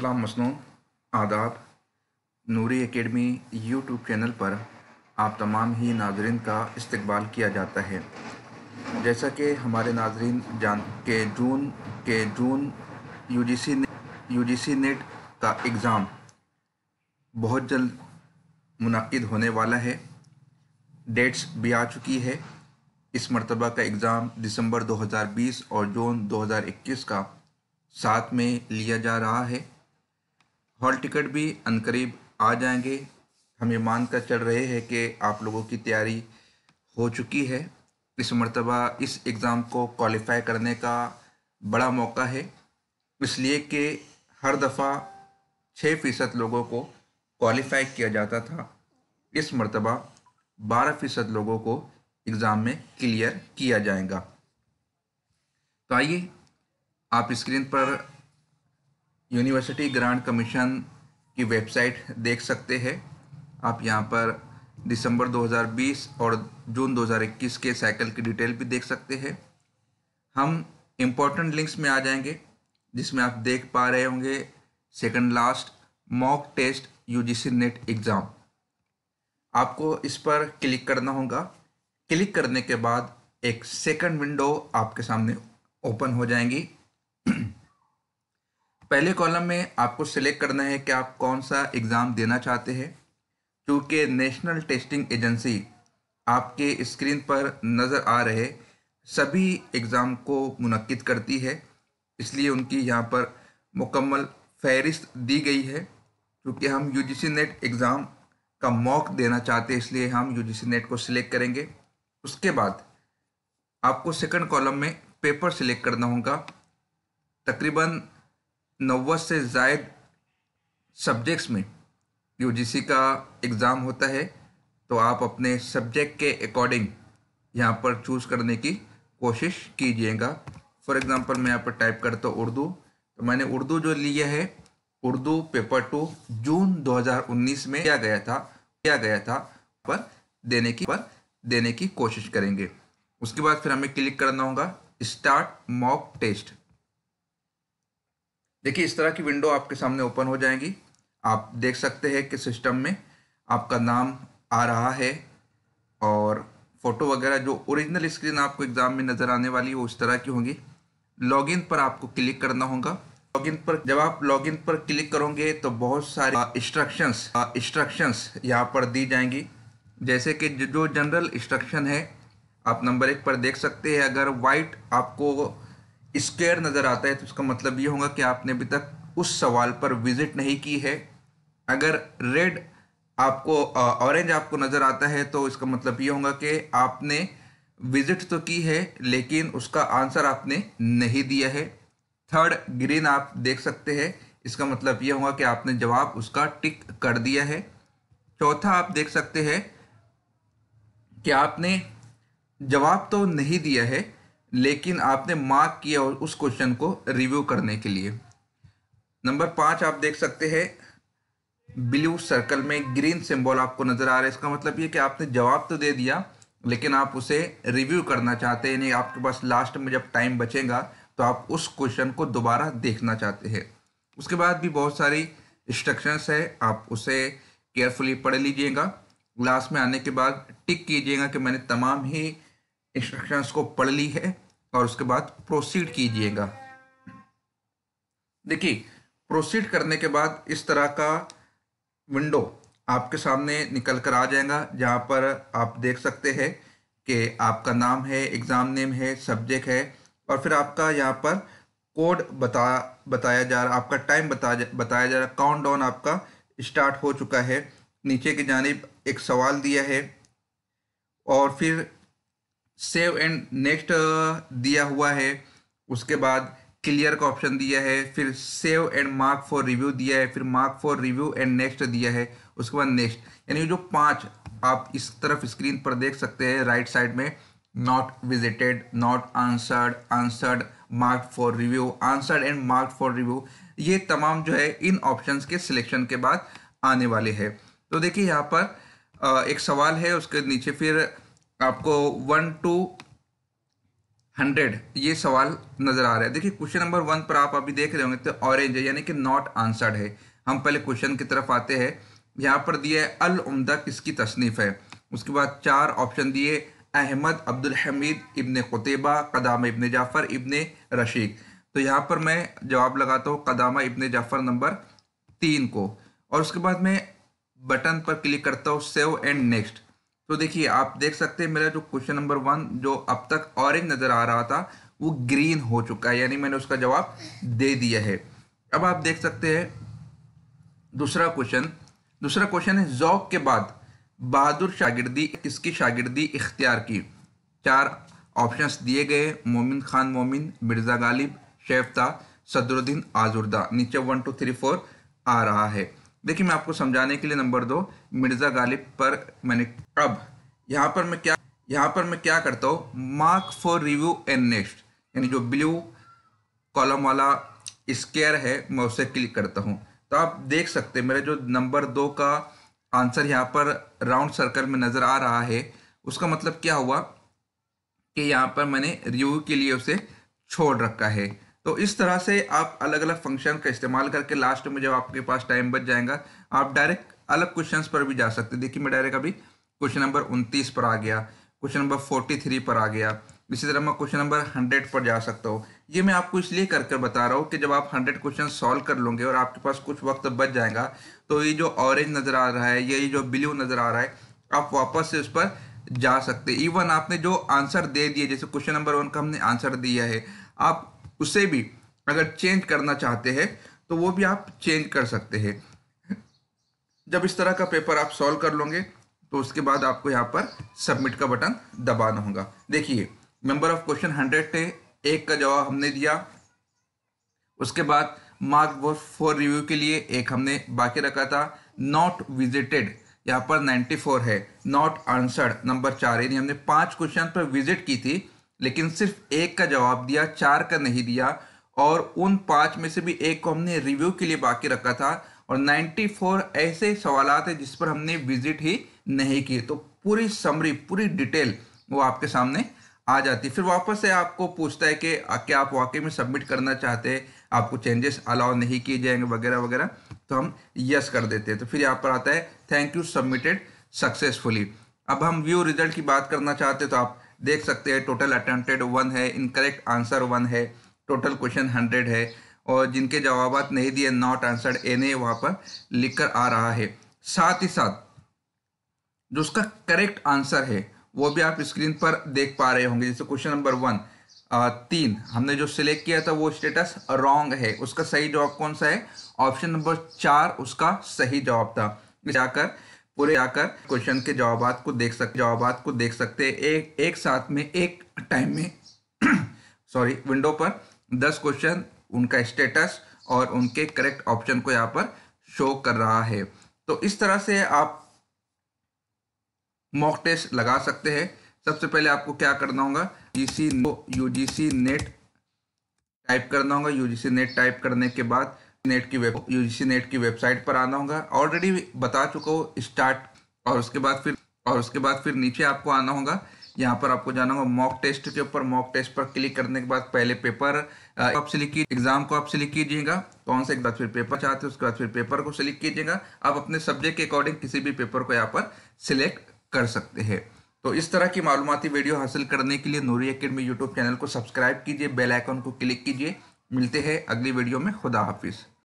सलाम मसनू आदाब नूरी academy YouTube channel पर आप तमाम ही नाजरन का इस्तबाल किया जाता है जैसा कि हमारे नाजरन जान के जून के जून यूजीसी जी यूजीसी नेट का एग्ज़ाम बहुत जल्द मुनद होने वाला है डेट्स भी आ चुकी है इस मरतबा का एग्ज़ाम दिसंबर 2020 और जून 2021 का साथ में लिया जा रहा है हॉल टिकट भी अनकरीब आ जाएंगे हम ये मान कर चल रहे हैं कि आप लोगों की तैयारी हो चुकी है इस मरतबा इस एग्ज़ाम को क्वालिफ़ाई करने का बड़ा मौका है इसलिए कि हर दफ़ा छः फ़ीसद लोगों को क्वालिफ़ाई किया जाता था इस मरतबा बारह फ़ीसद लोगों को एग्ज़ाम में क्लियर किया जाएगा तो आइए आप स्क्रीन पर यूनिवर्सिटी ग्रांट कमीशन की वेबसाइट देख सकते हैं आप यहाँ पर दिसंबर 2020 और जून 2021 के साइकिल की डिटेल भी देख सकते हैं हम इम्पोर्टेंट लिंक्स में आ जाएंगे जिसमें आप देख पा रहे होंगे second last mock test UGC net exam आपको इस पर क्लिक करना होगा क्लिक करने के बाद एक सेकंड विंडो आपके सामने ओपन हो जाएंगी पहले कॉलम में आपको सिलेक्ट करना है कि आप कौन सा एग्ज़ाम देना चाहते हैं चूँकि नेशनल टेस्टिंग एजेंसी आपके स्क्रीन पर नज़र आ रहे सभी एग्ज़ाम को मुनद करती है इसलिए उनकी यहाँ पर मुकम्मल फहरिस्त दी गई है क्योंकि हम U G C net exam का मॉक देना चाहते हैं इसलिए हम यू जी सी नेट को सिलेक्ट करेंगे उसके बाद आपको सेकंड कॉलम में पेपर सिलेक्ट करना होगा तकरीबन नवे से जायद सब्जेक्ट्स में यू का एग्ज़ाम होता है तो आप अपने सब्जेक्ट के अकॉर्डिंग यहाँ पर चूज़ करने की कोशिश कीजिएगा फॉर एग्ज़ाम्पल मैं यहाँ पर टाइप करता हूँ उर्दू तो मैंने उर्दू जो लिया है उर्दू पेपर टू जून 2019 में किया गया था किया गया था पर देने की पर देने की कोशिश करेंगे उसके बाद फिर हमें क्लिक करना होगा स्टार्ट मॉक टेस्ट देखिए इस तरह की विंडो आपके सामने ओपन हो जाएगी आप देख सकते हैं कि सिस्टम में आपका नाम आ रहा है और फ़ोटो वगैरह जो ओरिजिनल स्क्रीन आपको एग्ज़ाम में नज़र आने वाली है वो इस तरह की होंगी लॉगिन पर आपको क्लिक करना होगा लॉगिन पर जब आप लॉगिन पर क्लिक करोगे तो बहुत सारे इंस्ट्रक्शंस इंस्ट्रक्शंस यहाँ पर दी जाएंगी जैसे कि जो जनरल इंस्ट्रक्शन है आप नंबर एक पर देख सकते हैं अगर वाइट आपको स्केयर नज़र आता है तो इसका मतलब ये होगा कि आपने अभी तक उस सवाल पर विजिट नहीं की है अगर रेड आपको ऑरेंज आपको नज़र आता है तो इसका मतलब ये होगा कि आपने विजिट तो की है लेकिन उसका आंसर आपने नहीं दिया है थर्ड ग्रीन आप देख सकते हैं इसका मतलब ये होगा कि आपने जवाब उसका टिक कर दिया है चौथा आप देख सकते हैं कि आपने जवाब तो नहीं दिया है लेकिन आपने मार्क किया उस क्वेश्चन को रिव्यू करने के लिए नंबर पाँच आप देख सकते हैं ब्लू सर्कल में ग्रीन सिंबल आपको नज़र आ रहा है इसका मतलब ये कि आपने जवाब तो दे दिया लेकिन आप उसे रिव्यू करना चाहते हैं यानी आपके पास लास्ट में जब टाइम बचेगा तो आप उस क्वेश्चन को दोबारा देखना चाहते हैं उसके बाद भी बहुत सारी इंस्ट्रक्शंस है आप उसे केयरफुली पढ़ लीजिएगा क्लास में आने के बाद टिक कीजिएगा कि मैंने तमाम ही इंस्ट्रक्शंस को पढ़ ली है और उसके बाद प्रोसीड कीजिएगा देखिए प्रोसीड करने के बाद इस तरह का विंडो आपके सामने निकल कर आ जाएगा जहाँ पर आप देख सकते हैं कि आपका नाम है एग्ज़ाम नेम है सब्जेक्ट है और फिर आपका यहाँ पर कोड बता बताया जा रहा आपका टाइम बता बताया जा रहा काउंट डाउन आपका स्टार्ट हो चुका है नीचे की जानब एक सवाल दिया है और फिर सेव एंड नेक्स्ट दिया हुआ है उसके बाद क्लियर का ऑप्शन दिया है फिर save and mark for review दिया है फिर mark for review and next दिया है उसके बाद नेक्स्ट यानी जो पांच आप इस तरफ स्क्रीन पर देख सकते हैं राइट साइड में not visited not answered answered mark for review answered and mark for review ये तमाम जो है इन ऑप्शन के सिलेक्शन के बाद आने वाले है तो देखिए यहाँ पर एक सवाल है उसके नीचे फिर आपको वन टू हंड्रेड ये सवाल नज़र आ रहा है देखिए क्वेश्चन नंबर वन पर आप अभी देख रहे होंगे तो ऑरेंज है यानी कि नॉट आंसर्ड है हम पहले क्वेश्चन की तरफ आते हैं यहाँ पर दिया है अल उमदा किसकी तसनीफ़ है उसके बाद चार ऑप्शन दिए अहमद अब्दुल हमीद इब्न कुतेबा कदामा इब्न जाफ़र इब्न रशीक तो यहाँ पर मैं जवाब लगाता हूँ कदामा इब्न जाफ़र नंबर तीन को और उसके बाद मैं बटन पर क्लिक करता हूँ सेव एंड नेक्स्ट तो देखिए आप देख सकते हैं मेरा जो क्वेश्चन नंबर वन जो अब तक ऑरेंज नज़र आ रहा था वो ग्रीन हो चुका है यानी मैंने उसका जवाब दे दिया है अब आप देख सकते हैं दूसरा क्वेश्चन दूसरा क्वेश्चन है जौक के बाद बहादुर शागिर्दी किसकी शागिर्दी इख्तियार की चार ऑप्शंस दिए गए मोमिन खान मोमिन मिर्ज़ा गालिब शेफता सदरुद्दीन आजुर्दा नीचे वन टू थ्री फोर आ रहा है देखिए मैं आपको समझाने के लिए नंबर दो मिर्ज़ा गालिब पर मैंने अब यहाँ पर मैं क्या यहाँ पर मैं क्या करता हूँ mark for review and next यानी जो ब्लू कॉलम वाला स्केयर है मैं उसे क्लिक करता हूँ तो आप देख सकते हैं मेरे जो नंबर दो का आंसर यहाँ पर राउंड सर्कल में नज़र आ रहा है उसका मतलब क्या हुआ कि यहाँ पर मैंने रिव्यू के लिए उसे छोड़ रखा है तो इस तरह से आप अलग अलग फंक्शन का इस्तेमाल करके लास्ट में जब आपके पास टाइम बच जाएगा आप डायरेक्ट अलग क्वेश्चंस पर भी जा सकते देखिए मैं डायरेक्ट अभी क्वेश्चन नंबर उनतीस पर आ गया क्वेश्चन नंबर फोर्टी थ्री पर आ गया इसी तरह मैं क्वेश्चन नंबर हंड्रेड पर जा सकता हूँ ये मैं आपको इसलिए कर कर बता रहा हूँ कि जब आप हंड्रेड क्वेश्चन सॉल्व कर लोगे और आपके पास कुछ वक्त बच जाएगा तो ये जो ऑरेंज नज़र आ रहा है या ये जो ब्लू नज़र आ रहा है आप वापस से उस पर जा सकते इवन आपने जो आंसर दे दिए जैसे क्वेश्चन नंबर वन का हमने आंसर दिया है आप उसे भी अगर चेंज करना चाहते हैं तो वो भी आप चेंज कर सकते हैं जब इस तरह का पेपर आप सॉल्व कर लोगे तो उसके बाद आपको यहाँ पर सबमिट का बटन दबाना होगा देखिए नंबर ऑफ क्वेश्चन हंड्रेड थे एक का जवाब हमने दिया उसके बाद मार्क वो फॉर रिव्यू के लिए एक हमने बाकी रखा था नॉट विजिटेड यहाँ पर फोर है नॉट आंसर्ड नंबर चार यानी हमने पांच क्वेश्चन पर विजिट की थी लेकिन सिर्फ एक का जवाब दिया चार का नहीं दिया और उन पाँच में से भी एक को हमने रिव्यू के लिए बाकी रखा था और 94 ऐसे सवाल है जिस पर हमने विजिट ही नहीं किए तो पूरी समरी पूरी डिटेल वो आपके सामने आ जाती फिर वापस से आपको पूछता है कि क्या आप वाकई में सबमिट करना चाहते हैं आपको चेंजेस अलाउ नहीं किए जाएंगे वगैरह वगैरह तो हम यस कर देते हैं तो फिर यहाँ पर आता है थैंक यू सबमिटेड सक्सेसफुली अब हम व्यू रिजल्ट की बात करना चाहते तो आप देख सकते हैं टोटल अटेम्प्टेड वन है इनकरेक्ट आंसर वन है टोटल क्वेश्चन हंड्रेड है और जिनके जवाब नहीं दिए नॉट आंसर्ड एन ए वहाँ पर लिख कर आ रहा है साथ ही साथ जो उसका करेक्ट आंसर है वो भी आप स्क्रीन पर देख पा रहे होंगे जैसे क्वेश्चन नंबर वन तीन हमने जो सिलेक्ट किया था वो स्टेटस रॉन्ग है उसका सही जवाब कौन सा है ऑप्शन नंबर चार उसका सही जवाब था जाकर पूरे जाकर क्वेश्चन के जवाब को देख सकते जवाब को देख सकते एक एक साथ में एक टाइम में सॉरी विंडो पर दस क्वेश्चन उनका स्टेटस और उनके करेक्ट ऑप्शन को यहाँ पर शो कर रहा है तो इस तरह से आप मॉक टेस्ट लगा सकते हैं सबसे पहले आपको क्या करना होगा G C U G C net type करना होगा U G C net type करने के बाद नेट की वेब यूजीसी नेट की वेबसाइट पर आना होगा ऑलरेडी बता चुका हूँ स्टार्ट और उसके बाद फिर और उसके बाद फिर नीचे आपको आना होगा यहाँ पर आपको जाना होगा मॉक टेस्ट के ऊपर मॉक टेस्ट पर क्लिक करने के बाद पहले पेपर आप सिलेक्ट कीजिए एग्जाम को आप सिलेक्ट कीजिएगा कौन सा एक बार फिर पेपर चाहते हैं उसके बाद फिर पेपर को सिलेक्ट कीजिएगा आप अपने सब्जेक्ट के अकॉर्डिंग किसी भी पेपर को यहाँ पर सिलेक्ट कर सकते हैं तो इस तरह की मालूमती वीडियो हासिल करने के लिए नूरी अकेडमी यूट्यूब चैनल को सब्सक्राइब कीजिए बेल को क्लिक कीजिए मिलते हैं अगली वीडियो में खुदा हाफिज़